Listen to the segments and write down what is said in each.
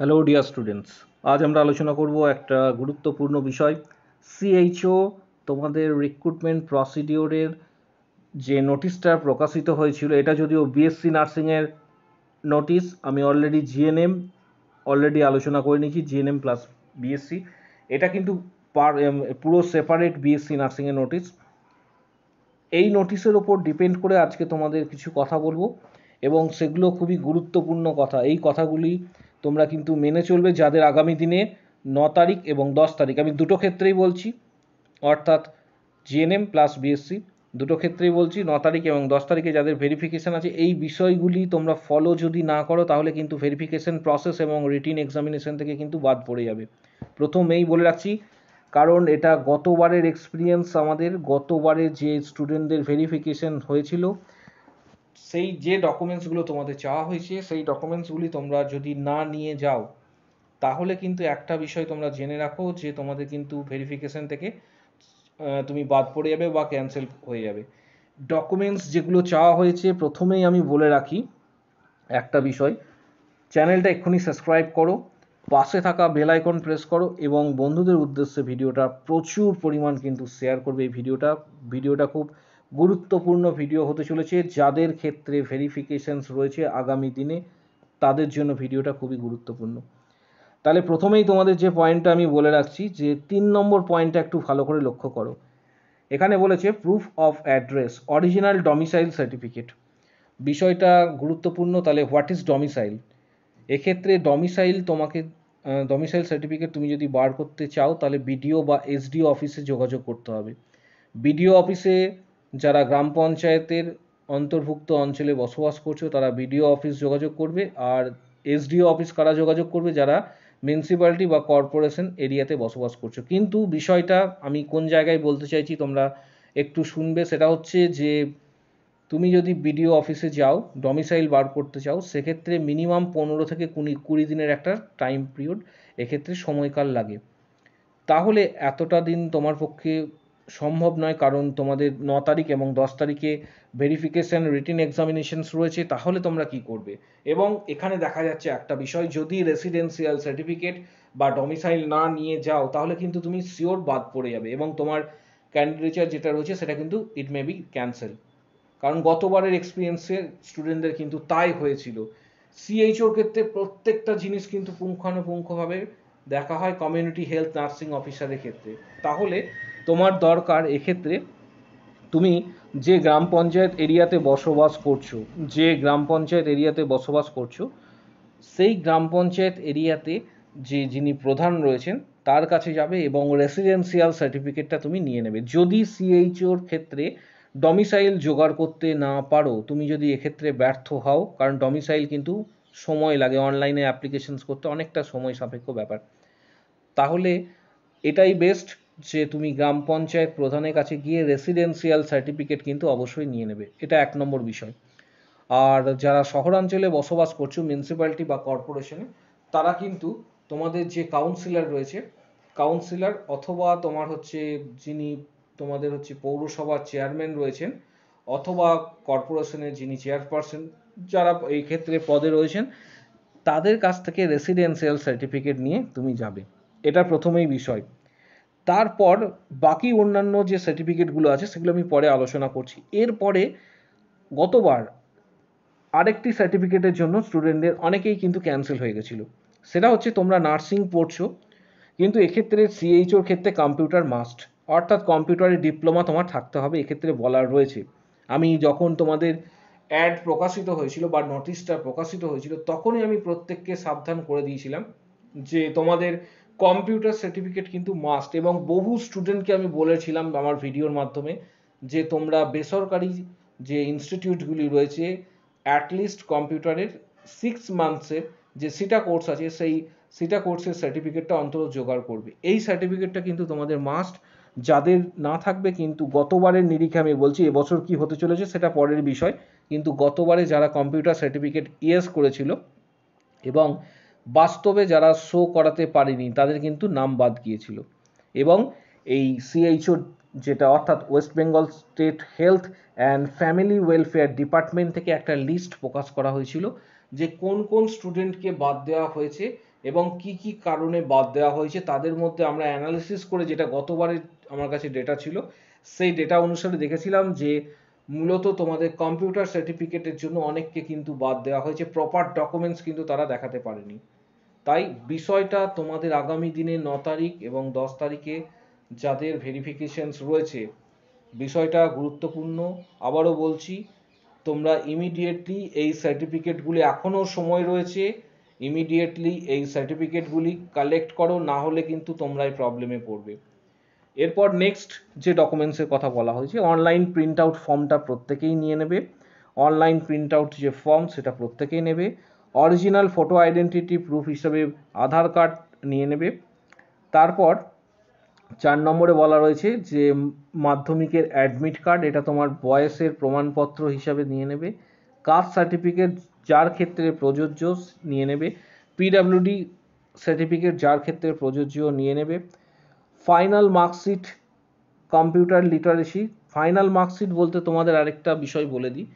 hello dear students আজ আমরা আলোচনা করব একটা গুরুত্বপূর্ণ বিষয় সিএইচও তোমাদের রিক্রুটমেন্ট প্রসিডিওরের যে নোটিশটা প্রকাশিত হয়েছিল এটা যদিও বিএসসি নার্সিংয়ের নোটিশ আমি অলরেডি জিএনএম অলরেডি আলোচনা করে নিয়েছি জিএনএম প্লাস বিএসসি এটা কিন্তু পার পুরো সেপারেট বিএসসি নার্সিংয়ের নোটিশ এই নোটিশের ওপর ডিপেন্ড করে আজকে তোমাদের কিছু কথা বলবো এবং সেগুলো খুবই গুরুত্বপূর্ণ কথা এই কথাগুলি তোমরা কিন্তু মেনে চলবে যাদের আগামী দিনে ন তারিখ এবং দশ তারিখ আমি দুটো ক্ষেত্রেই বলছি অর্থাৎ জিএনএম প্লাস বিএসসি দুটো ক্ষেত্রেই বলছি ন তারিখ এবং দশ তারিখে যাদের ভেরিফিকেশান আছে এই বিষয়গুলি তোমরা ফলো যদি না করো তাহলে কিন্তু ভেরিফিকেশান প্রসেস এবং রিটিন এক্সামিনেশান থেকে কিন্তু বাদ পড়ে যাবে প্রথমেই বলে রাখছি কারণ এটা গতবারের এক্সপিরিয়েন্স আমাদের গতবারে যে স্টুডেন্টদের ভেরিফিকেশান হয়েছিল সেই যে ডকুমেন্টসগুলো তোমাদের চাওয়া হয়েছে সেই ডকুমেন্টসগুলি তোমরা যদি না নিয়ে যাও তাহলে কিন্তু একটা বিষয় তোমরা জেনে রাখো যে তোমাদের কিন্তু ভেরিফিকেশন থেকে তুমি বাদ পড়ে যাবে বা ক্যান্সেল হয়ে যাবে ডকুমেন্টস যেগুলো চাওয়া হয়েছে প্রথমেই আমি বলে রাখি একটা বিষয় চ্যানেলটা এক্ষুনি সাবস্ক্রাইব করো পাশে থাকা বেল আইকন প্রেস করো এবং বন্ধুদের উদ্দেশ্যে ভিডিওটা প্রচুর পরিমাণ কিন্তু শেয়ার করবে এই ভিডিওটা ভিডিওটা খুব গুরুত্বপূর্ণ ভিডিও হতে চলেছে যাদের ক্ষেত্রে ভেরিফিকেশানস রয়েছে আগামী দিনে তাদের জন্য ভিডিওটা খুবই গুরুত্বপূর্ণ তাহলে প্রথমেই তোমাদের যে পয়েন্টটা আমি বলে রাখছি যে তিন নম্বর পয়েন্টটা একটু ভালো করে লক্ষ্য করো এখানে বলেছে proof of address original domicile certificate বিষয়টা গুরুত্বপূর্ণ তাহলে হোয়াট ইজ ডমিসাইল এক্ষেত্রে ডমিসাইল তোমাকে ডমিসাইল সার্টিফিকেট তুমি যদি বার করতে চাও তাহলে বিডিও বা এসডিও অফিসে যোগাযোগ করতে হবে বিডিও অফিসে যারা গ্রাম পঞ্চায়েতের অন্তর্ভুক্ত অঞ্চলে বসবাস করছো তারা বিডিও অফিস যোগাযোগ করবে আর এসডিও অফিস কারা যোগাযোগ করবে যারা মিউনিসিপ্যালিটি বা কর্পোরেশন এরিয়াতে বসবাস করছো কিন্তু বিষয়টা আমি কোন জায়গায় বলতে চাইছি তোমরা একটু শুনবে সেটা হচ্ছে যে তুমি যদি বিডিও অফিসে যাও ডমিসাইল বার করতে চাও সেক্ষেত্রে মিনিমাম পনেরো থেকে কুড়ি কুড়ি দিনের একটা টাইম পিরিয়ড এক্ষেত্রে সময়কাল লাগে তাহলে এতটা দিন তোমার পক্ষে সম্ভব নয় কারণ তোমাদের ন তারিখ এবং দশ তারিখে ভেরিফিকেশন রিটিন এক্সামিনেশনস রয়েছে তাহলে তোমরা কি করবে এবং এখানে দেখা যাচ্ছে একটা বিষয় যদি রেসিডেন্সিয়াল সার্টিফিকেট বা ডোমিসাইল না নিয়ে যাও তাহলে কিন্তু তুমি শিওর বাদ পড়ে যাবে এবং তোমার ক্যান্ডিডেচার যেটা রয়েছে সেটা কিন্তু ইট মে বি ক্যান্সেল কারণ গতবারের এক্সপিরিয়েন্সে স্টুডেন্টদের কিন্তু তাই হয়েছিল সিএইচওর ক্ষেত্রে প্রত্যেকটা জিনিস কিন্তু পুঙ্খানুপুঙ্খভাবে দেখা হয় কমিউনিটি হেলথ নার্সিং অফিসারের ক্ষেত্রে তাহলে তোমার দরকার এক্ষেত্রে তুমি যে গ্রাম পঞ্চায়েত এরিয়াতে বসবাস করছো যে গ্রাম পঞ্চায়েত এরিয়াতে বসবাস করছো সেই গ্রাম পঞ্চায়েত এরিয়াতে যে যিনি প্রধান রয়েছেন তার কাছে যাবে এবং রেসিডেন্সিয়াল সার্টিফিকেটটা তুমি নিয়ে নেবে যদি সিএইচওর ক্ষেত্রে ডমিসাইল জোগাড় করতে না পারো তুমি যদি এক্ষেত্রে ব্যর্থ হও কারণ ডমিসাইল কিন্তু সময় লাগে অনলাইনে অ্যাপ্লিকেশনস করতে অনেকটা সময় সাপেক্ষ ব্যাপার তাহলে এটাই বেস্ট যে তুমি গ্রাম পঞ্চায়েত প্রধানের কাছে গিয়ে রেসিডেন্সিয়াল সার্টিফিকেট কিন্তু অবশ্যই নিয়ে নেবে এটা এক নম্বর বিষয় আর যারা শহরাঞ্চলে বসবাস করছো মিউনিসিপ্যালিটি বা কর্পোরেশনে তারা কিন্তু তোমাদের যে কাউন্সিলর রয়েছে কাউন্সিলর অথবা তোমার হচ্ছে যিনি তোমাদের হচ্ছে পৌরসভার চেয়ারম্যান রয়েছেন অথবা কর্পোরেশনের যিনি চেয়ারপারসন যারা এই ক্ষেত্রে পদে রয়েছেন তাদের কাছ থেকে রেসিডেন্সিয়াল সার্টিফিকেট নিয়ে তুমি যাবে এটা প্রথমেই বিষয় তারপর বাকি অন্যান্য যে সার্টিফিকেটগুলো আছে সেগুলো আমি পরে আলোচনা করছি এরপরে গতবার আরেকটি সার্টিফিকেটের জন্য স্টুডেন্টদের অনেকেই কিন্তু ক্যান্সেল হয়ে গেছিলো সেটা হচ্ছে তোমরা নার্সিং পড়ছো কিন্তু এক্ষেত্রে সিএইচওর ক্ষেত্রে কম্পিউটার মাস্ট অর্থাৎ কম্পিউটারের ডিপ্লোমা তোমার থাকতে হবে এক্ষেত্রে বলার রয়েছে আমি যখন তোমাদের অ্যাড প্রকাশিত হয়েছিল বা নোটিশটা প্রকাশিত হয়েছিল তখনই আমি প্রত্যেককে সাবধান করে দিয়েছিলাম যে তোমাদের কম্পিউটার সার্টিফিকেট কিন্তু মাস্ট এবং বহু স্টুডেন্টকে আমি বলেছিলাম আমার ভিডিওর মাধ্যমে যে তোমরা বেসরকারি যে ইনস্টিটিউটগুলি রয়েছে অ্যাটলিস্ট কম্পিউটারের সিক্স মান্থসের যে সিটা কোর্স আছে সেই সিটা কোর্সের সার্টিফিকেটটা অন্তত জোগাড় করবে এই সার্টিফিকেটটা কিন্তু তোমাদের মাস্ট যাদের না থাকবে কিন্তু গতবারের নিরিখে আমি বলছি এবছর কি হতে চলেছে সেটা পরের বিষয় কিন্তু গতবারে যারা কম্পিউটার সার্টিফিকেট ইয়েস করেছিল এবং বাস্তবে যারা শো করাতে পারেনি তাদের কিন্তু নাম বাদ গিয়েছিল এবং এই সিএইচও যেটা অর্থাৎ West Bengal state health and family welfare department থেকে একটা লিস্ট প্রকাশ করা হয়েছিল যে কোন কোন স্টুডেন্টকে বাদ দেওয়া হয়েছে এবং কি কি কারণে বাদ দেওয়া হয়েছে তাদের মধ্যে আমরা অ্যানালিসিস করে যেটা গতবারের আমার কাছে ডেটা ছিল সেই ডেটা অনুসারে দেখেছিলাম যে মূলত তোমাদের কম্পিউটার সার্টিফিকেটের জন্য অনেককে কিন্তু বাদ দেওয়া হয়েছে প্রপার ডকুমেন্টস কিন্তু তারা দেখাতে পারেনি তাই বিষয়টা তোমাদের আগামী দিনে ন তারিখ এবং দশ তারিখে যাদের ভেরিফিকেশনস রয়েছে বিষয়টা গুরুত্বপূর্ণ আবারও বলছি তোমরা ইমিডিয়েটলি এই সার্টিফিকেটগুলি এখনও সময় রয়েছে ইমিডিয়েটলি এই সার্টিফিকেটগুলি কালেক্ট করো না হলে কিন্তু তোমরা এই প্রবলেমে পড়বে এরপর নেক্সট যে ডকুমেন্টসের কথা বলা হয়েছে অনলাইন প্রিন্ট আউট ফর্মটা প্রত্যেকেই নিয়ে নেবে অনলাইন প্রিন্ট আউট যে ফর্ম সেটা প্রত্যেকেই নেবে অরিজিনাল ফটো আইডেন্টিটি প্রুফ হিসাবে আধার কার্ড নিয়ে নেবে তারপর চার নম্বরে বলা রয়েছে যে মাধ্যমিকের অ্যাডমিট কার্ড এটা তোমার বয়সের প্রমাণপত্র হিসাবে নিয়ে নেবে কাস্ট সার্টিফিকেট যার ক্ষেত্রে প্রযোজ্য নিয়ে নেবে পিডাব্লিউডি সার্টিফিকেট যার ক্ষেত্রে প্রযোজ্য নিয়ে নেবে final marksheet computer literacy final marksheet বলতে তোমাদের আরেকটা বিষয় বলে দিই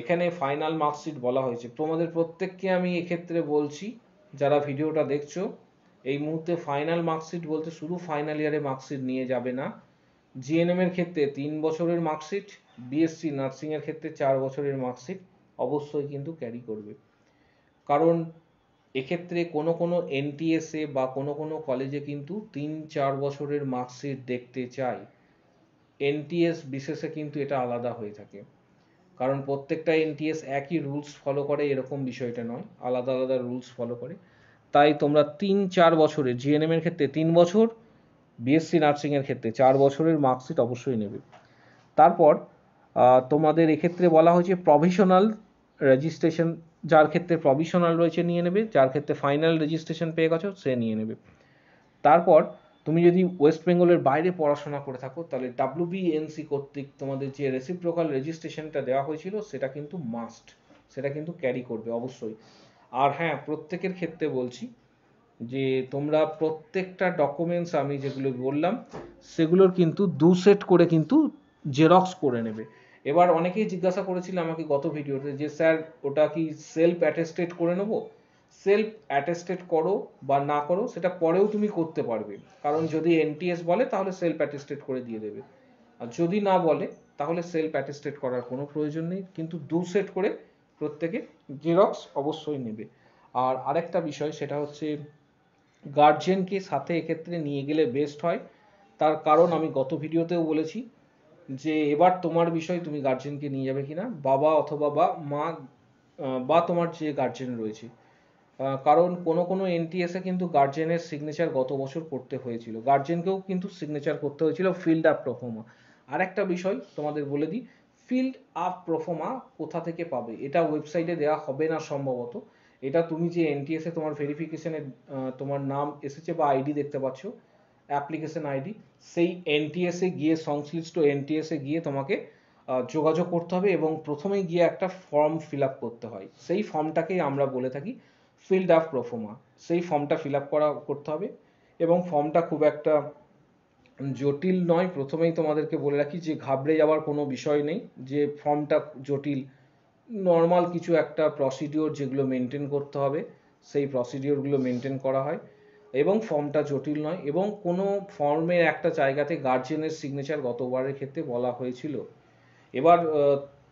এখানে ফাইনাল মার্কশিট বলা হয়েছে তোমাদের প্রত্যেককে আমি এক্ষেত্রে বলছি যারা ভিডিওটা দেখছো এই মুহূর্তে ফাইনাল মার্কশিট বলতে শুধু ফাইনাল ইয়ারে মার্কশিট নিয়ে যাবে না জিএনএমের ক্ষেত্রে তিন বছরের মার্কশিট বিএসসি নার্সিংয়ের ক্ষেত্রে চার বছরের মার্কশিট অবশ্যই কিন্তু ক্যারি করবে কারণ এক্ষেত্রে কোনো কোনো এনটিএসএ বা কোনো কোনো কলেজে কিন্তু তিন চার বছরের মার্কশিট দেখতে চায় এনটিএস বিশেষে কিন্তু এটা আলাদা হয়ে থাকে কারণ প্রত্যেকটা এনটিএস একই রুলস ফলো করে এরকম বিষয়টা নয় আলাদা আলাদা রুলস ফলো করে তাই তোমরা তিন চার বছরের জিএনএম এর ক্ষেত্রে তিন বছর বিএসসি নার্সিং এর ক্ষেত্রে চার বছরের মার্কশিট অবশ্যই নেবে তারপর তোমাদের এক্ষেত্রে বলা হয়েছে প্রভিশনাল রেজিস্ট্রেশন যার ক্ষেত্রে প্রভিশনাল রয়েছে নিয়ে নেবে যার ক্ষেত্রে ফাইনাল রেজিস্ট্রেশন পেয়ে গেছো সে নিয়ে নেবে তারপর তুমি যদি ওয়েস্ট বেঙ্গলের বাইরে পড়াশোনা করে থাকো তাহলে ডাব্লিউবিএনসি কর্তৃক তোমাদের যে রেসিপ্রোকাল রেজিস্ট্রেশনটা দেওয়া হয়েছিল সেটা কিন্তু মাস্ট সেটা কিন্তু ক্যারি করবে অবশ্যই আর হ্যাঁ প্রত্যেকের ক্ষেত্রে বলছি যে তোমরা প্রত্যেকটা ডকুমেন্টস আমি যেগুলো বললাম সেগুলোর কিন্তু দু সেট করে কিন্তু জেরক্স করে নেবে এবার অনেকেই জিজ্ঞাসা করেছিল আমাকে গত ভিডিওতে যে স্যার ওটা কি সেলফ অ্যাটেস্টেড করে নেবো সেলফ অ্যাটেস্টেড করো বা না করো সেটা পরেও তুমি করতে পারবে কারণ যদি এনটিএস বলে তাহলে সেলফ অ্যাটেস্টেড করে দিয়ে দেবে আর যদি না বলে তাহলে সেলফ অ্যাটেস্টেড করার কোনো প্রয়োজন নেই কিন্তু দু সেট করে প্রত্যেকে জেরক্স অবশ্যই নেবে আর আরেকটা বিষয় সেটা হচ্ছে গার্জেনকে সাথে এক্ষেত্রে নিয়ে গেলে বেস্ট হয় তার কারণ আমি গত ভিডিওতেও বলেছি যে এবার তোমার বিষয় তুমি গার্জেনকে নিয়ে যাবে কিনা বাবা অথবা বা মা বা তোমার যে গার্জেন রয়েছে কারণ কোনো কোনো এনটিএসে কিন্তু গার্জেনের সিগনেচার গত বছর করতে হয়েছিল গার্জেনকেও কিন্তু সিগনেচার করতে হয়েছিল ফিল্ড আপ প্রফর্মা আর একটা বিষয় তোমাদের বলে দিই ফিল্ড আপ প্রফর্মা কোথা থেকে পাবে এটা ওয়েবসাইটে দেওয়া হবে না সম্ভবত এটা তুমি যে এনটিএসে তোমার ভেরিফিকেশানে তোমার নাম এসেছে বা আইডি দেখতে পাচ্ছ অ্যাপ্লিকেশন আইডি সেই এনটিএসে গিয়ে সংশ্লিষ্ট এনটিএসে গিয়ে তোমাকে যোগাযোগ করতে হবে এবং প্রথমে গিয়ে একটা ফর্ম ফিল আপ করতে হয় সেই ফর্মটাকেই আমরা বলে থাকি ফিল্ড আপ প্রফর্মা সেই ফর্মটা ফিল আপ করা করতে হবে এবং ফর্মটা খুব একটা জটিল নয় প্রথমেই তোমাদেরকে বলে রাখি যে ঘাবড়ে যাওয়ার কোনো বিষয় নেই যে ফর্মটা জটিল নর্মাল কিছু একটা প্রসিডিওর যেগুলো মেনটেন করতে হবে সেই প্রসিডিওরগুলো মেনটেন করা হয় এবং ফর্মটা জটিল নয় এবং কোনো ফর্মের একটা জায়গাতে গার্জেনের সিগনেচার গতবারের ক্ষেত্রে বলা হয়েছিল এবার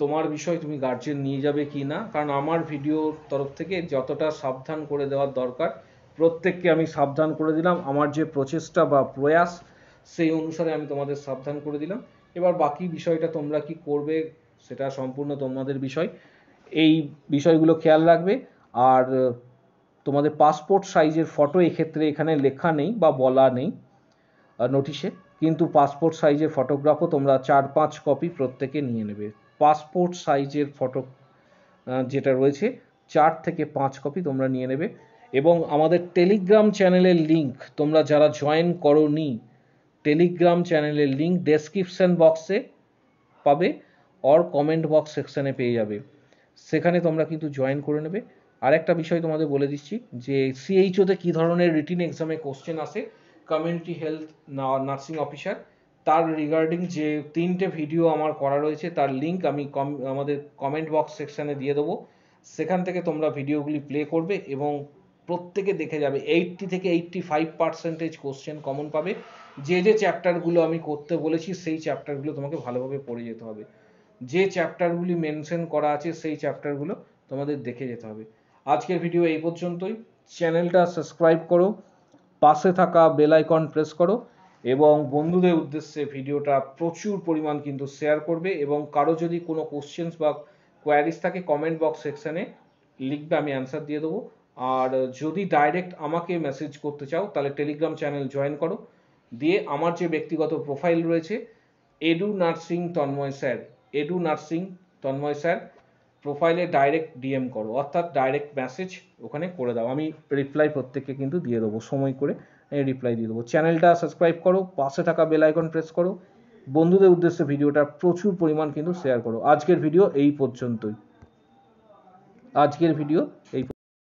তোমার বিষয় তুমি গার্জেন নিয়ে যাবে কি না কারণ আমার ভিডিওর তরফ থেকে যতটা সাবধান করে দেওয়ার দরকার প্রত্যেককে আমি সাবধান করে দিলাম আমার যে প্রচেষ্টা বা প্রয়াস সেই অনুসারে আমি তোমাদের সাবধান করে দিলাম এবার বাকি বিষয়টা তোমরা কি করবে সেটা সম্পূর্ণ তোমাদের বিষয় এই বিষয়গুলো খেয়াল রাখবে আর তোমাদের পাসপোর্ট সাইজের ফটো এক্ষেত্রে এখানে লেখা নেই বা বলা নেই নোটিশে কিন্তু পাসপোর্ট সাইজের ফটোগ্রাফও তোমরা চার পাঁচ কপি প্রত্যেকে নিয়ে নেবে পাসপোর্ট সাইজের ফটো যেটা রয়েছে চার থেকে পাঁচ কপি তোমরা নিয়ে নেবে এবং আমাদের টেলিগ্রাম চ্যানেলের লিঙ্ক তোমরা যারা জয়েন করো নি টেলিগ্রাম চ্যানেলের লিঙ্ক ডেসক্রিপশন বক্সে পাবে অর কমেন্ট বক্স সেকশানে পেয়ে যাবে সেখানে তোমরা কিন্তু জয়েন করে নেবে আর একটা বিষয় তোমাদের বলে দিচ্ছি যে সিএইচওতে কী ধরনের রিটিন এক্সামে কোশ্চেন আসে কমিউনিটি হেলথ নার্সিং অফিসার তার রিগার্ডিং যে তিনটে ভিডিও আমার করা রয়েছে তার লিঙ্ক আমি কম আমাদের কমেন্ট বক্স সেকশানে দিয়ে দেবো সেখান থেকে তোমরা ভিডিওগুলি প্লে করবে এবং প্রত্যেকে দেখে যাবে এইটটি থেকে eighty five percentage question common পাবে যে যে চ্যাপ্টারগুলো আমি করতে বলেছি সেই চ্যাপ্টারগুলো তোমাকে ভালোভাবে পড়ে যেতে হবে যে চ্যাপ্টারগুলি মেনশন করা আছে সেই চ্যাপ্টারগুলো তোমাদের দেখে যেতে হবে আজকের ভিডিও এই পর্যন্তই চ্যানেলটা সাবস্ক্রাইব করো পাশে থাকা বেল আইকন প্রেস করো এবং বন্ধুদের উদ্দেশ্যে ভিডিওটা প্রচুর পরিমাণ কিন্তু শেয়ার করবে এবং কারো যদি কোনো কোশ্চেন্স বা কোয়ারিজ থাকে কমেন্ট বক্স সেকশানে লিখবে আমি অ্যান্সার দিয়ে দেবো আর যদি ডাইরেক্ট আমাকে মেসেজ করতে চাও তাহলে টেলিগ্রাম চ্যানেল জয়েন করো দিয়ে আমার যে ব্যক্তিগত প্রোফাইল রয়েছে edu nursing Tanmoy sir edu nursing Tanmoy sir প্রোফাইলে ডাইরেক্ট ডিএম করো অর্থাৎ ডাইরেক্ট মেসেজ ওখানে করে দাও আমি রিপ্লাই প্রত্যেককে কিন্তু দিয়ে দেবো সময় করে আমি রিপ্লাই দিয়ে দেবো চ্যানেলটা সাবস্ক্রাইব করো পাশে থাকা বেল আইকন প্রেস করো বন্ধুদের উদ্দেশ্যে ভিডিওটা প্রচুর পরিমাণ কিন্তু শেয়ার করো আজকের ভিডিও এই পর্যন্তই আজকের ভিডিও এই